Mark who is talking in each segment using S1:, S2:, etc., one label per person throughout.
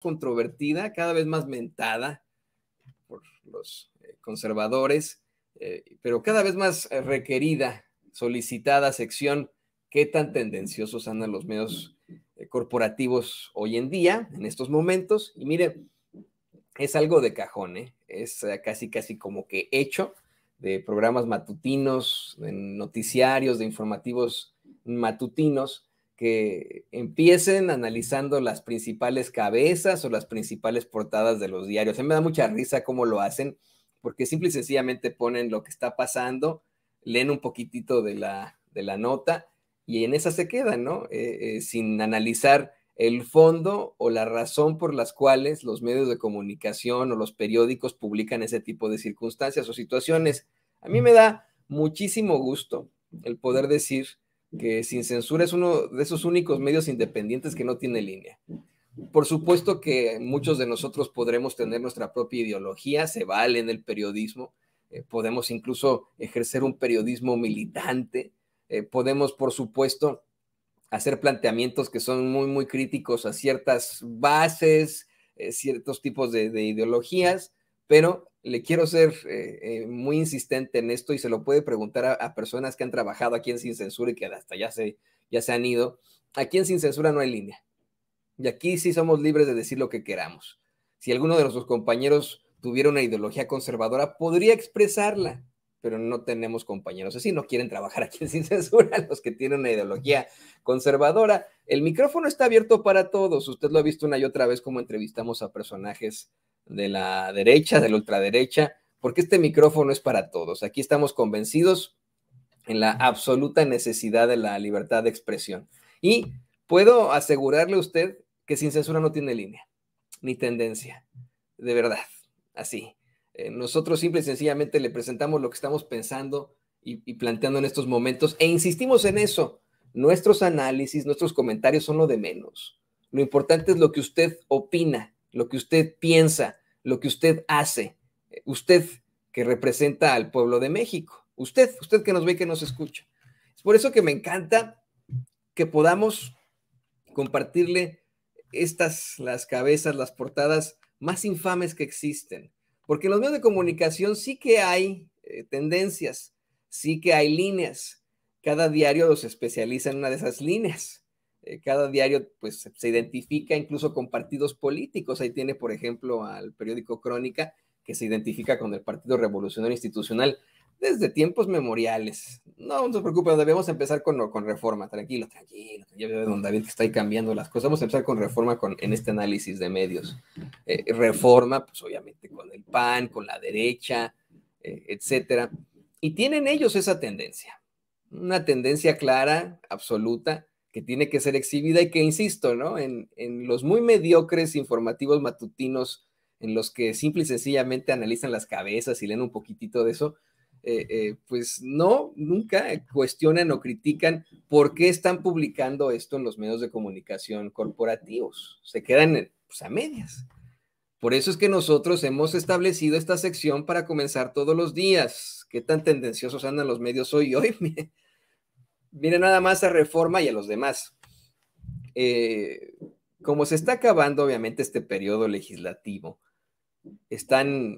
S1: controvertida, cada vez más mentada por los eh, conservadores, eh, pero cada vez más eh, requerida, solicitada sección, qué tan tendenciosos andan los medios corporativos hoy en día, en estos momentos. Y mire, es algo de cajón, es casi, casi como que hecho de programas matutinos, de noticiarios, de informativos matutinos, que empiecen analizando las principales cabezas o las principales portadas de los diarios. A mí me da mucha risa cómo lo hacen, porque simple y sencillamente ponen lo que está pasando, leen un poquitito de la, nota y en esa se quedan, ¿no? Eh, eh, sin analizar el fondo o la razón por las cuales los medios de comunicación o los periódicos publican ese tipo de circunstancias o situaciones. A mí me da muchísimo gusto el poder decir que sin censura es uno de esos únicos medios independientes que no tiene línea. Por supuesto que muchos de nosotros podremos tener nuestra propia ideología, se vale en el periodismo, eh, podemos incluso ejercer un periodismo militante, eh, podemos, por supuesto, hacer planteamientos que son muy, muy críticos a ciertas bases, eh, ciertos tipos de ideologías, pero le quiero ser eh, eh, muy insistente en esto y se lo puede preguntar a, personas que han trabajado aquí en Sin Censura y que hasta ya se, ya se han ido. Aquí en Sin Censura no hay línea. Y aquí sí somos libres de decir lo que queramos. Si alguno de nuestros compañeros tuviera una ideología conservadora, podría expresarla, pero no tenemos compañeros así, no quieren trabajar aquí en Sin Censura los que tienen una ideología conservadora. El micrófono está abierto para todos. Usted lo ha visto una y otra vez como entrevistamos a personajes de la derecha, de la ultraderecha, porque este micrófono es para todos. Aquí estamos convencidos en la absoluta necesidad de la libertad de expresión. Y puedo asegurarle a usted que sin censura no tiene línea, ni tendencia, de verdad, así. Eh, nosotros simple y sencillamente le presentamos lo que estamos pensando y planteando en estos momentos e insistimos en eso. Nuestros análisis, nuestros comentarios son lo de menos. Lo importante es lo que usted opina, lo que usted piensa, lo que usted hace, usted que representa al pueblo de México, usted, usted que nos ve que nos escucha. Es por eso que me encanta que podamos compartirle estas, las cabezas, las portadas más infames que existen, porque en los medios de comunicación sí que hay eh, tendencias, sí que hay líneas. Cada diario los especializa en una de esas líneas. Eh, cada diario pues, se identifica incluso con partidos políticos. Ahí tiene, por ejemplo, al periódico Crónica, que se identifica con el Partido Revolucionario Institucional desde tiempos memoriales. No, no se preocupen, debemos empezar con, con reforma. Tranquilo, tranquilo. Ya veo don David que está ahí cambiando las cosas. Vamos a empezar con reforma con, en este análisis de medios. Eh, reforma, pues obviamente con el PAN, con la derecha, etc. Eh, etcétera. Y tienen ellos esa tendencia, una tendencia clara, absoluta, tiene que ser exhibida y que, insisto, ¿no? En, los muy mediocres informativos matutinos en los que simple y sencillamente analizan las cabezas y leen un poquitito de eso, eh, eh, pues no, nunca cuestionan o critican por qué están publicando esto en los medios de comunicación corporativos. Se quedan pues, a medias. Por eso es que nosotros hemos establecido esta sección para comenzar todos los días. ¿Qué tan tendenciosos andan los medios hoy? Hoy, Mira nada más a Reforma y a los demás. Eh, como se está acabando, obviamente, este periodo legislativo, están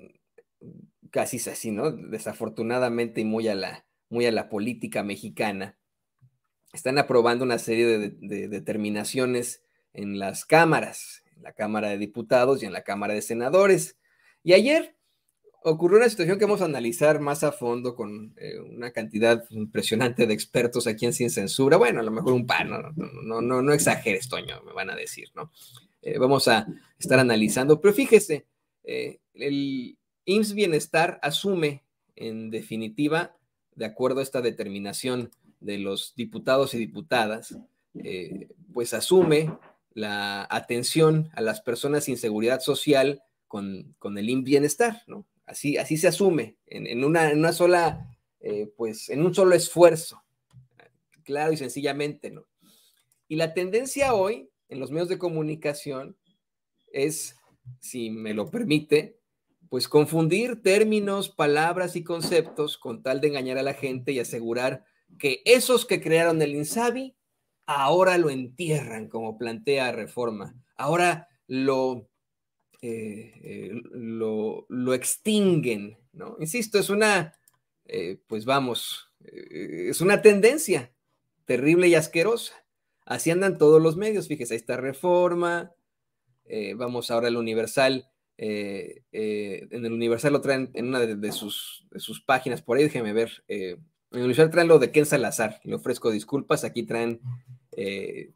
S1: casi así, ¿no? Desafortunadamente y muy a la, muy a la política mexicana, están aprobando una serie de determinaciones en las cámaras, en la Cámara de Diputados y en la Cámara de Senadores. Y ayer ocurrió una situación que vamos a analizar más a fondo con eh, una cantidad impresionante de expertos aquí en Sin Censura. Bueno, a lo mejor un par, no, no, no, no, exageres, Toño, me van a decir, ¿no? Eh, vamos a estar analizando, pero fíjese, eh, el IMSS Bienestar asume, en definitiva, de acuerdo a esta determinación de los diputados y diputadas, pues asume la atención a las personas sin seguridad social con, con el IMSS Bienestar, ¿no? Así, se asume, en, una, sola, eh, pues, en un solo esfuerzo, claro y sencillamente, ¿no? Y la tendencia hoy en los medios de comunicación es, si me lo permite, pues confundir términos, palabras y conceptos con tal de engañar a la gente y asegurar que esos que crearon el Insabi ahora lo entierran, como plantea Reforma. Ahora lo eh, eh, lo, extinguen, ¿no? Insisto, es una, eh, pues vamos, es una tendencia terrible y asquerosa. Así andan todos los medios, fíjese, ahí está Reforma, vamos ahora al Universal, en el Universal lo traen en una de, sus, páginas, por ahí déjeme ver, en el Universal traen lo de Ken Salazar, le ofrezco disculpas, aquí traen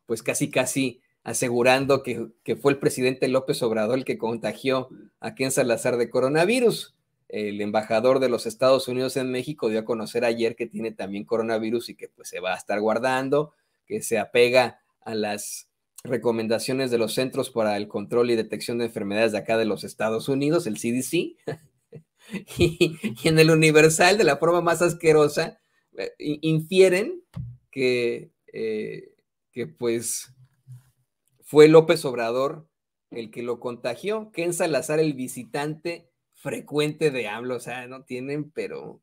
S1: pues casi casi asegurando que, fue el presidente López Obrador el que contagió a Ken Salazar de coronavirus. El embajador de los Estados Unidos en México dio a conocer ayer que tiene también coronavirus y que pues, se va a estar guardando, que se apega a las recomendaciones de los Centros para el Control y Detección de Enfermedades de acá de los Estados Unidos, el CDC, y, en el Universal, de la forma más asquerosa, eh, infieren que, eh, que pues fue López Obrador el que lo contagió. Ken Salazar, el visitante frecuente de AMLO, o sea, no tienen, pero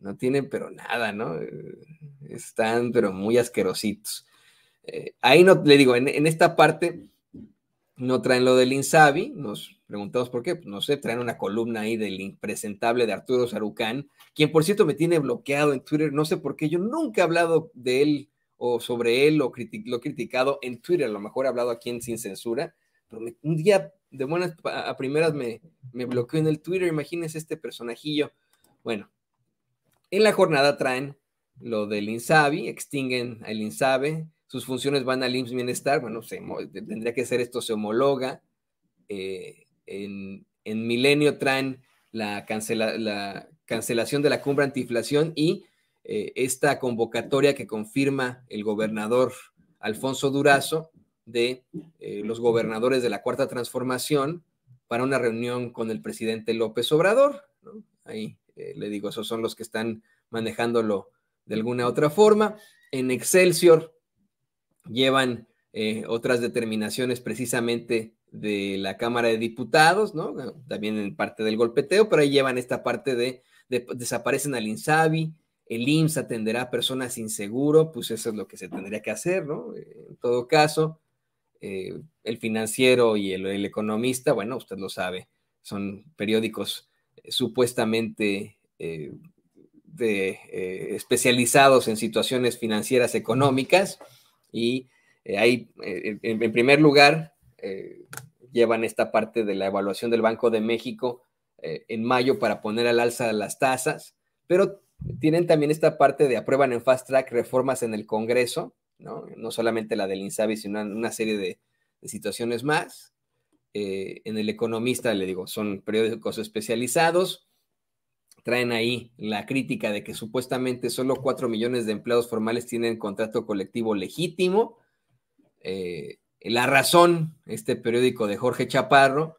S1: no tienen, pero nada, ¿no? Están, pero muy asquerositos. Eh, ahí no, le digo, en, esta parte no traen lo del Insabi, nos preguntamos por qué, pues, no sé, traen una columna ahí del impresentable de Arturo Sarucán, quien por cierto me tiene bloqueado en Twitter, no sé por qué, yo nunca he hablado de él o sobre él lo lo criticado en Twitter, a lo mejor he hablado aquí en Sin Censura, pero un día de buenas a primeras me, me bloqueó en el Twitter, imagínense este personajillo. Bueno, en la jornada traen lo del INSABI, extinguen al Insabi, sus funciones van al IMSS Bienestar, bueno, tendría que ser esto, se homologa. Eh, en, Milenio traen la, cancela, la cancelación de la cumbre antiinflación y eh, esta convocatoria que confirma el gobernador Alfonso Durazo de eh, los gobernadores de la Cuarta Transformación para una reunión con el presidente López Obrador. Ahí eh, le digo, esos son los que están manejándolo de alguna otra forma. En Excelsior llevan otras determinaciones precisamente de la Cámara de Diputados, ¿no? También en parte del golpeteo, pero ahí llevan esta parte de, de desaparecen al Insabi, el IMSS atenderá a personas inseguro, pues eso es lo que se tendría que hacer, ¿no? Eh, en todo caso, eh, el financiero y el, economista, bueno, usted lo sabe, son periódicos eh, supuestamente especializados en situaciones financieras económicas y ahí, en, en, primer lugar, llevan esta parte de la evaluación del Banco de México en mayo para poner al alza las tasas, pero tienen también esta parte de aprueban en fast track reformas en el Congreso, no, solamente la del INSABI, sino una serie de, situaciones más. Eh, en El Economista, le digo, son periódicos especializados. Traen ahí la crítica de que supuestamente solo 4 millones de empleados formales tienen contrato colectivo legítimo. Eh, la razón, este periódico de Jorge Chaparro,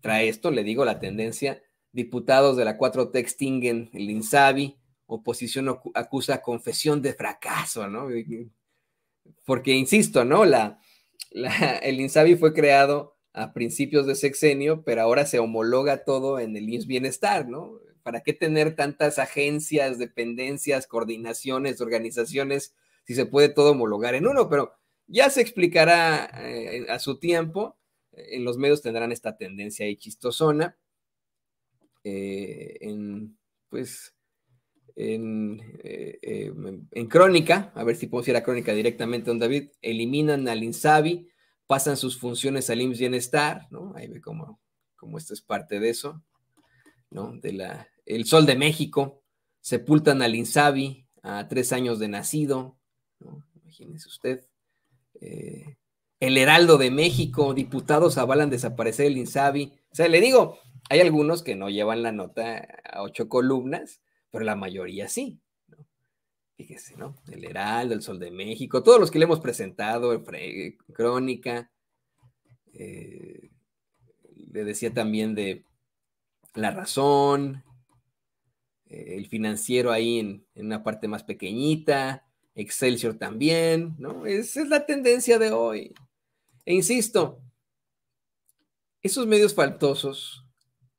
S1: trae esto, le digo, la tendencia. Diputados de la 4 TEXTINGEN, extinguen el INSABI oposición acusa confesión de fracaso, ¿no? Porque, insisto, ¿no? La, el INSABI fue creado a principios de sexenio, pero ahora se homologa todo en el INS Bienestar, ¿no? ¿Para qué tener tantas agencias, dependencias, coordinaciones, organizaciones, si se puede todo homologar en uno? Pero ya se explicará eh, a su tiempo. En los medios tendrán esta tendencia ahí chistosona. Eh, en, pues, eh, eh, en, Crónica, a ver si puedo ir a Crónica directamente, don David, eliminan al Insabi, pasan sus funciones al IMSS Bienestar, ¿no? Ahí ve cómo, esto es parte de eso, De el Sol de México, sepultan al Insabi a tres años de nacido, ¿no? usted. Eh, el Heraldo de México, diputados avalan desaparecer el Insabi. O sea, le digo, hay algunos que no llevan la nota a ocho columnas, pero la mayoría sí. Fíjese, ¿no? El Heraldo, El Sol de México, todos los que le hemos presentado, el Crónica. Eh, le decía también de La Razón, eh, el financiero ahí en, en, una parte más pequeñita, Excelsior también, ¿no? Esa es la tendencia de hoy. E insisto, esos medios faltosos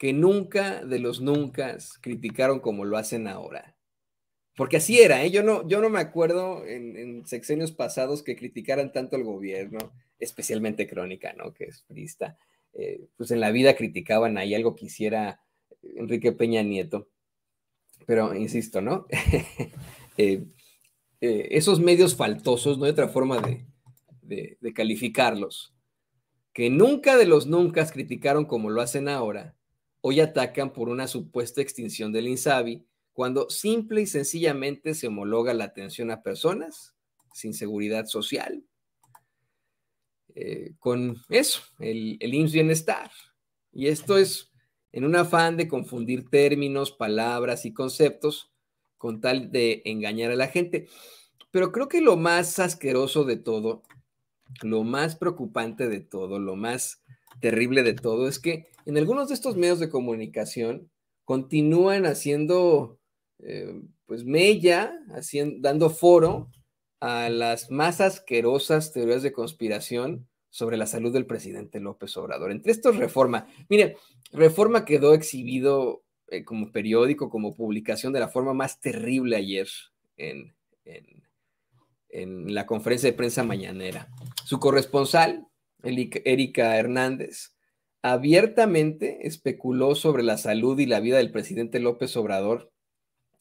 S1: que nunca de los nunca criticaron como lo hacen ahora. Porque así era, ¿eh? yo, no, yo no me acuerdo en, sexenios pasados que criticaran tanto al gobierno, especialmente Crónica, ¿no? Que es frista. Eh, pues en la vida criticaban ahí algo que hiciera Enrique Peña Nieto. Pero insisto, ¿no? Eh, eh, esos medios faltosos, no hay otra forma de, de, de calificarlos, que nunca de los nunca criticaron como lo hacen ahora, hoy atacan por una supuesta extinción del INSABI cuando simple y sencillamente se homologa la atención a personas sin seguridad social. Eh, con eso, el, ins Bienestar. Y esto es en un afán de confundir términos, palabras y conceptos con tal de engañar a la gente. Pero creo que lo más asqueroso de todo, lo más preocupante de todo, lo más terrible de todo es que en algunos de estos medios de comunicación continúan haciendo, eh, pues, mella, haciendo, dando foro a las más asquerosas teorías de conspiración sobre la salud del presidente López Obrador. Entre estos, Reforma. Mire, Reforma quedó exhibido eh, como periódico, como publicación de la forma más terrible ayer en la conferencia de prensa mañanera. Su corresponsal, Erika Hernández, abiertamente especuló sobre la salud y la vida del presidente López Obrador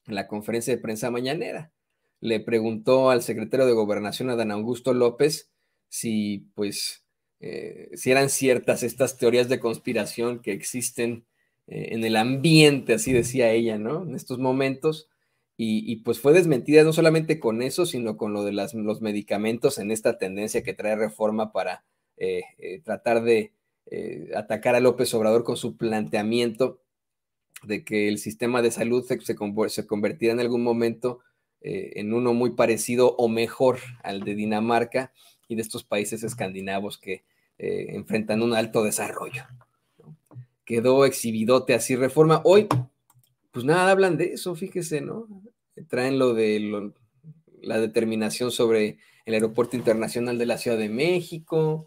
S1: en la conferencia de prensa mañanera. Le preguntó al secretario de Gobernación, Adán Augusto López, si, pues, eh, si eran ciertas estas teorías de conspiración que existen eh, en el ambiente, así decía ella, ¿no? En estos momentos. Y, pues fue desmentida no solamente con eso, sino con lo de los medicamentos en esta tendencia que trae reforma para eh, tratar de eh, atacar a López Obrador con su planteamiento de que el sistema de salud se, se, convertirá en algún momento eh, en uno muy parecido o mejor al de Dinamarca y de estos países escandinavos que eh, enfrentan un alto desarrollo. Quedó exhibidote así reforma. Hoy, pues nada, hablan de eso, fíjese, ¿no? Traen lo de la determinación sobre el Aeropuerto Internacional de la Ciudad de México,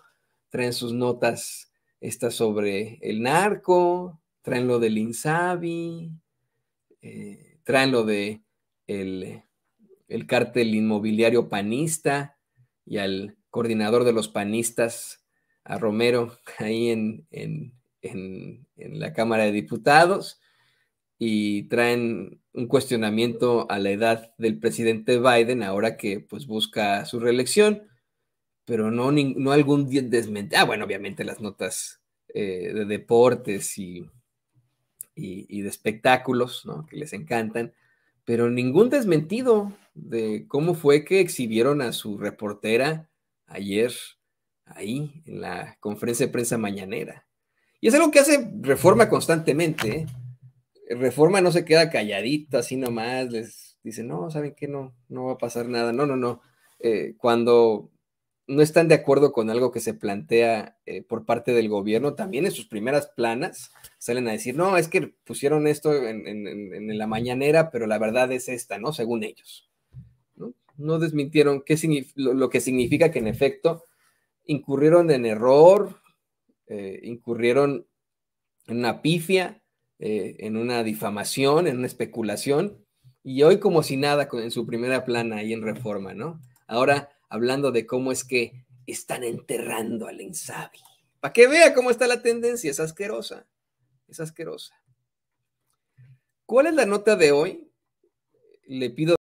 S1: traen sus notas está sobre el narco, traen lo del Insabi, eh, traen lo de el, el cártel inmobiliario panista y al coordinador de los panistas, a Romero, ahí en, en, en, en la Cámara de Diputados, y traen un cuestionamiento a la edad del presidente Biden ahora que pues busca su reelección pero no, no algún desmentido. Ah, bueno, obviamente las notas eh, de deportes y, de espectáculos, ¿no? Que les encantan, pero ningún desmentido de cómo fue que exhibieron a su reportera ayer ahí en la conferencia de prensa mañanera. Y es algo que hace Reforma constantemente. ¿eh? Reforma no se queda calladita así nomás, les dice, no, ¿saben qué? No, no va a pasar nada. No, no, no. Eh, cuando no están de acuerdo con algo que se plantea eh, por parte del gobierno, también en sus primeras planas salen a decir, no, es que pusieron esto en, la mañanera, pero la verdad es esta, ¿no? Según ellos. No, no desmintieron lo, que significa que en efecto incurrieron en error, eh, incurrieron en una pifia, eh, en una difamación, en una especulación, y hoy como si nada en su primera plana ahí en Reforma, ¿no? Ahora hablando de cómo es que están enterrando al Insabi. Para que vea cómo está la tendencia, es asquerosa. Es asquerosa. ¿Cuál es la nota de hoy? Le pido